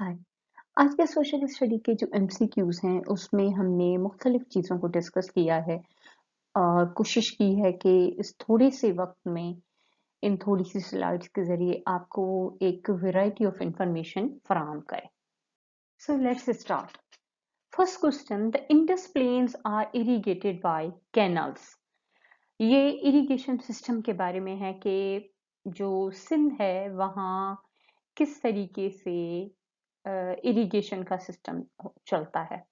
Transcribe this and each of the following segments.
हाय आज के social study के जो एमसीक्यूज हैं उसमें हमने मुख्तलिफ चीज़ों को डिस्कस किया है और कोशिश की है कि इस थोड़े से वक्त में इन थोड़ी सी स्लाइड्स के ज़रिए आपको एक वैरायटी ऑफ इंफॉर्मेशन फराहम करें so let's start first question the Indus plains are irrigated by canals ये इरिगेशन सिस्टम के बारे में है कि जो सिंध है वहाँ किस तरीके से इरीगेशन का सिस्टम चलता है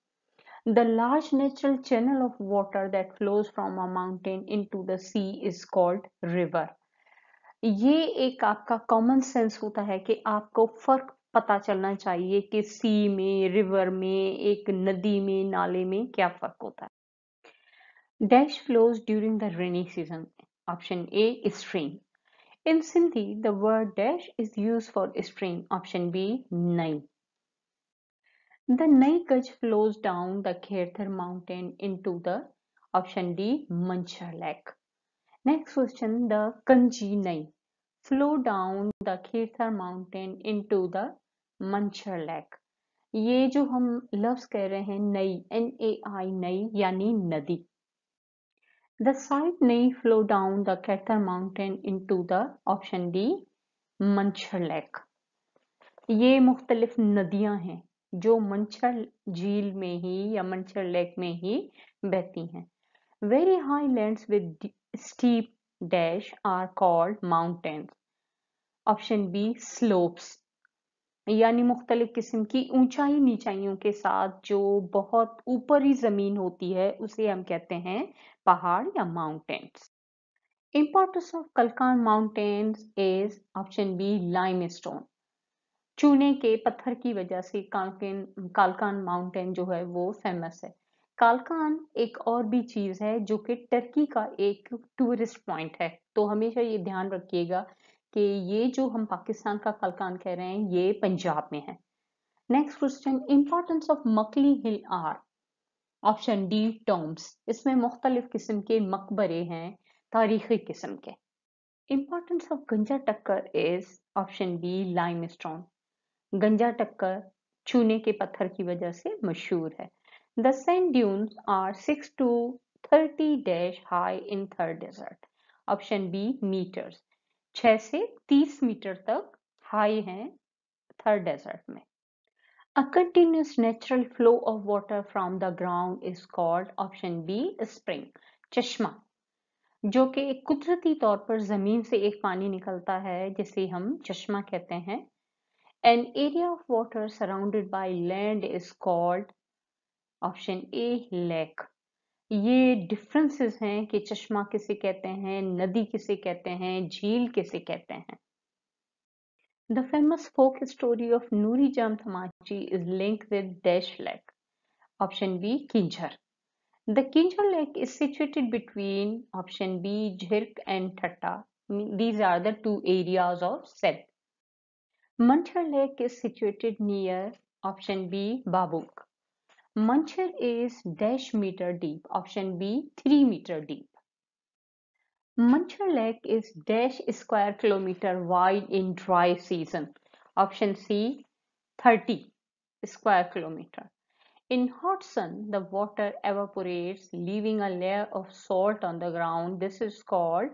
large natural channel of water that flows from a mountain into the sea is called river ये एक आपका कॉमन सेंस होता है कि आपको फर्क पता चलना चाहिए कि सी में रिवर में एक नदी में नाले में क्या फर्क होता है dash flows during the rainy season option A stream in Sindhi the word dash is use for stream option B नहीं The Naigarh flows down the Kherthar mountain into the option D Manchar lake. Next question the Kanji Nai flow down the Kherthar mountain into the Manchar lake. ये जो हम लफ्ज कह रहे हैं नई N A आई नई यानी नदी द साइड नई flow down the Kirthar mountain into the option D Manchar lake ये मुख्तलिफ नदियां हैं जो मंचर झील में ही या मंचर लेक में ही बहती हैं very high land with steep dash are called mountains option B slopes यानी मुख्तलिफ किस्म की ऊंचाई नीचाइयों के साथ जो बहुत ऊपरी ज़मीन होती है उसे हम कहते हैं पहाड़ या माउंटेन्स इंपॉर्टेंस ऑफ कलकान mountains is option B limestone चूने के पत्थर की वजह से कालकेन कालकान माउंटेन जो है वो फेमस है कालकान एक और भी चीज़ है जो कि टर्की का एक टूरिस्ट पॉइंट है तो हमेशा ये ध्यान रखिएगा कि ये जो हम पाकिस्तान का कालकान कह रहे हैं ये पंजाब में है next question importance of Makli hill are option D tombs इसमें मुख्तलिफ किस्म के मकबरे हैं तारीखी किस्म के importance of Ganja Takkar is option B limestone Ganja Takkar चूने के पत्थर की वजह से मशहूर है the sand dunes are six to thirty dash high in third desert option B metres छ से तीस मीटर तक हाई हैं थर्ड डेजर्ट में A continuous natural flow of water from the ground is called option B spring चश्मा जो कि एक कुदरती तौर पर ज़मीन से एक पानी निकलता है जिसे हम चश्मा कहते हैं An area of water surrounded by land is called option A lake ये डिफरेंसेस हैं कि चश्मा किसे कहते हैं नदी किसे कहते हैं झील किसे कहते हैं The famous folk story of Nuri Jam Thamachi is linked with Dash Lake. Option B, Kinjar. The Kinjar Lake is situated between option B, Jhirk and Thatta. These are the two areas of Sindh. Muncher Lake is situated near option B Babuk. Muncher is dash meter deep, option B 3 meter deep. Muncher Lake is dash square kilometer wide in dry season, option C 30 square kilometer. In hot sun, the water evaporates, leaving a layer of salt on the ground. This is called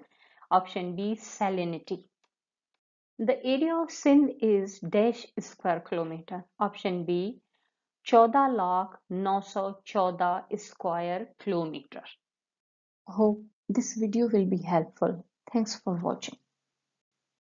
option B salinity. The area of Sindh is dash square kilometer. Option B 14 lakh 914 square kilometer. Hope this video will be helpful. Thanks for watching.